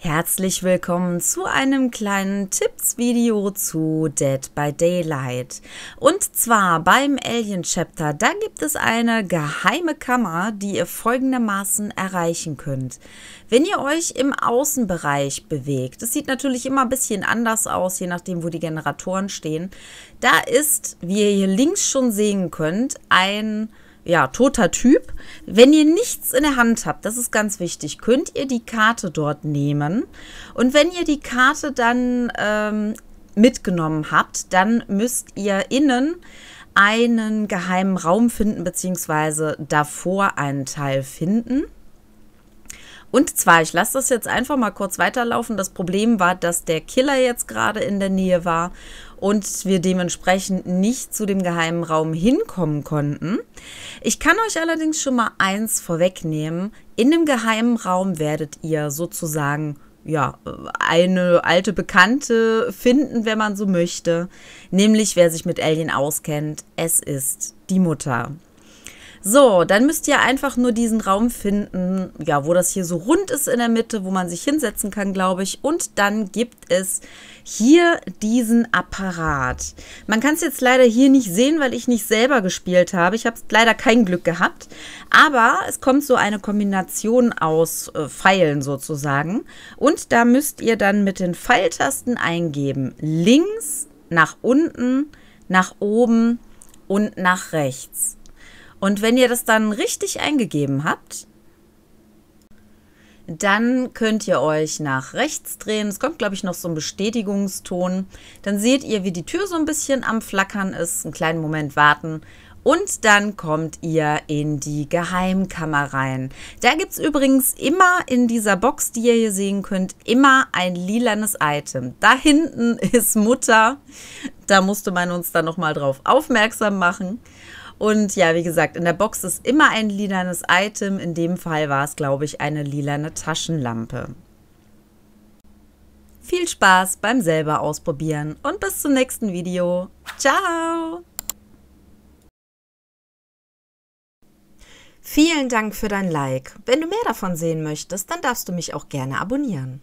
Herzlich willkommen zu einem kleinen Tipps-Video zu Dead by Daylight. Und zwar beim Alien Chapter, da gibt es eine geheime Kammer, die ihr folgendermaßen erreichen könnt. Wenn ihr euch im Außenbereich bewegt, das sieht natürlich immer ein bisschen anders aus, je nachdem wo die Generatoren stehen, da ist, wie ihr hier links schon sehen könnt, ein ja, toter Typ. Wenn ihr nichts in der Hand habt, das ist ganz wichtig, könnt ihr die Karte dort nehmen. Und wenn ihr die Karte dann ähm, mitgenommen habt, dann müsst ihr innen einen geheimen Raum finden, beziehungsweise davor einen Teil finden. Und zwar, ich lasse das jetzt einfach mal kurz weiterlaufen. Das Problem war, dass der Killer jetzt gerade in der Nähe war und wir dementsprechend nicht zu dem geheimen Raum hinkommen konnten. Ich kann euch allerdings schon mal eins vorwegnehmen. In dem geheimen Raum werdet ihr sozusagen ja, eine alte Bekannte finden, wenn man so möchte. Nämlich, wer sich mit Alien auskennt, es ist die Mutter. So, dann müsst ihr einfach nur diesen Raum finden, ja, wo das hier so rund ist in der Mitte, wo man sich hinsetzen kann, glaube ich. Und dann gibt es hier diesen Apparat. Man kann es jetzt leider hier nicht sehen, weil ich nicht selber gespielt habe. Ich habe leider kein Glück gehabt. Aber es kommt so eine Kombination aus äh, Pfeilen sozusagen. Und da müsst ihr dann mit den Pfeiltasten eingeben. Links, nach unten, nach oben und nach rechts. Und wenn ihr das dann richtig eingegeben habt, dann könnt ihr euch nach rechts drehen. Es kommt, glaube ich, noch so ein Bestätigungston. Dann seht ihr, wie die Tür so ein bisschen am Flackern ist. Einen kleinen Moment warten. Und dann kommt ihr in die Geheimkammer rein. Da gibt es übrigens immer in dieser Box, die ihr hier sehen könnt, immer ein lilanes Item. Da hinten ist Mutter. Da musste man uns dann nochmal drauf aufmerksam machen. Und ja, wie gesagt, in der Box ist immer ein lilanes Item. In dem Fall war es, glaube ich, eine lilane Taschenlampe. Viel Spaß beim selber ausprobieren und bis zum nächsten Video. Ciao! Vielen Dank für dein Like. Wenn du mehr davon sehen möchtest, dann darfst du mich auch gerne abonnieren.